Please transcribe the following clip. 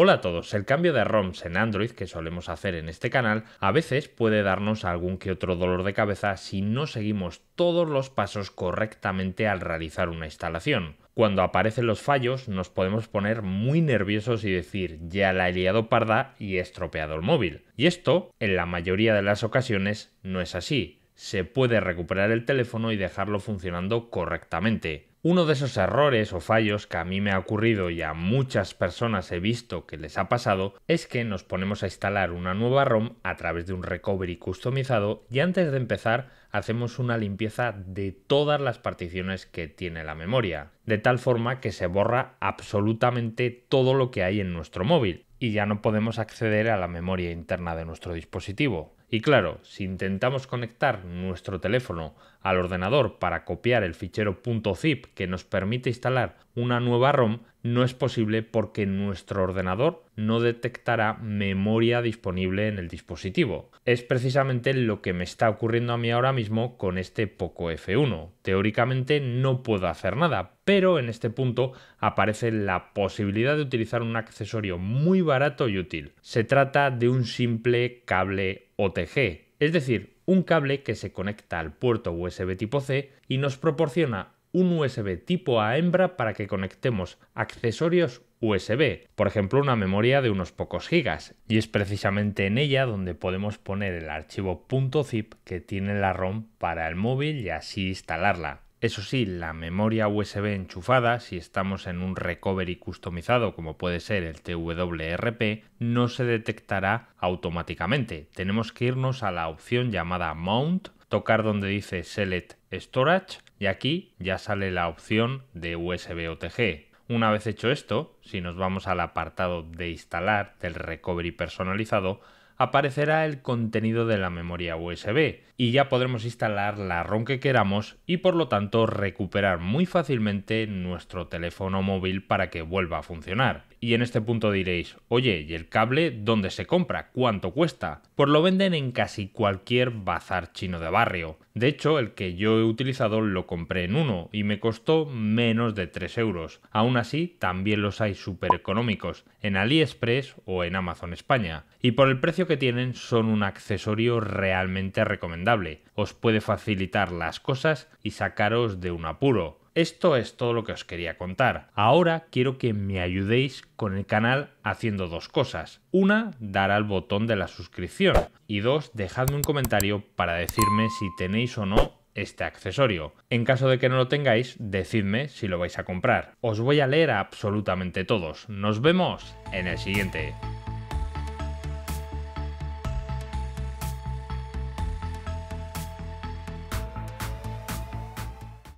Hola a todos, el cambio de ROMs en Android que solemos hacer en este canal a veces puede darnos algún que otro dolor de cabeza si no seguimos todos los pasos correctamente al realizar una instalación. Cuando aparecen los fallos nos podemos poner muy nerviosos y decir ya la he liado parda y he estropeado el móvil. Y esto, en la mayoría de las ocasiones, no es así. Se puede recuperar el teléfono y dejarlo funcionando correctamente. Uno de esos errores o fallos que a mí me ha ocurrido y a muchas personas he visto que les ha pasado es que nos ponemos a instalar una nueva ROM a través de un recovery customizado y antes de empezar hacemos una limpieza de todas las particiones que tiene la memoria, de tal forma que se borra absolutamente todo lo que hay en nuestro móvil y ya no podemos acceder a la memoria interna de nuestro dispositivo. Y claro, si intentamos conectar nuestro teléfono al ordenador para copiar el fichero .zip que nos permite instalar una nueva ROM, no es posible porque nuestro ordenador no detectará memoria disponible en el dispositivo. Es precisamente lo que me está ocurriendo a mí ahora mismo con este Poco F1. Teóricamente no puedo hacer nada, pero en este punto aparece la posibilidad de utilizar un accesorio muy barato y útil. Se trata de un simple cable OTG, es decir, un cable que se conecta al puerto USB tipo C y nos proporciona un USB tipo A hembra para que conectemos accesorios USB, por ejemplo una memoria de unos pocos gigas, y es precisamente en ella donde podemos poner el archivo .zip que tiene la ROM para el móvil y así instalarla. Eso sí, la memoria USB enchufada, si estamos en un recovery customizado como puede ser el TWRP, no se detectará automáticamente. Tenemos que irnos a la opción llamada Mount, tocar donde dice Select Storage y aquí ya sale la opción de USB OTG. Una vez hecho esto, si nos vamos al apartado de instalar del recovery personalizado, aparecerá el contenido de la memoria USB y ya podremos instalar la ROM que queramos y por lo tanto recuperar muy fácilmente nuestro teléfono móvil para que vuelva a funcionar. Y en este punto diréis, oye, ¿y el cable dónde se compra? ¿Cuánto cuesta? Pues lo venden en casi cualquier bazar chino de barrio. De hecho, el que yo he utilizado lo compré en uno y me costó menos de 3 euros. Aún así, también los hay súper económicos, en AliExpress o en Amazon España. Y por el precio que tienen son un accesorio realmente recomendable. Os puede facilitar las cosas y sacaros de un apuro. Esto es todo lo que os quería contar. Ahora quiero que me ayudéis con el canal haciendo dos cosas. Una, dar al botón de la suscripción. Y dos, dejadme un comentario para decirme si tenéis o no este accesorio. En caso de que no lo tengáis, decidme si lo vais a comprar. Os voy a leer absolutamente todos. Nos vemos en el siguiente.